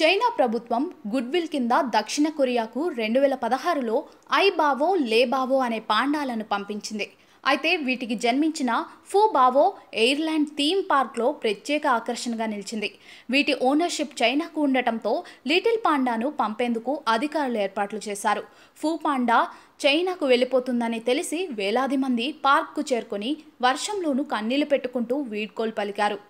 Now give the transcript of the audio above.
China ప్రభుత్వం goodwill కింద దక్షిణ కొరియాకు రెండు వేల పదహారులో ఐబావో బావో అనే పాండాలను పంపించింది అయితే వీటికి జన్మించిన ఫూ బావో ఎయిర్లాండ్ థీమ్ పార్క్లో ప్రత్యేక ఆకర్షణగా నిలిచింది వీటి ఓనర్షిప్ చైనాకు ఉండటంతో లిటిల్ పాండాను పంపేందుకు అధికారులు ఏర్పాట్లు చేశారు ఫూ పాండా చైనాకు వెళ్ళిపోతుందని తెలిసి వేలాది మంది పార్క్కు చేరుకొని వర్షంలోనూ కన్నీళ్లు పెట్టుకుంటూ వీడ్కోలు పలికారు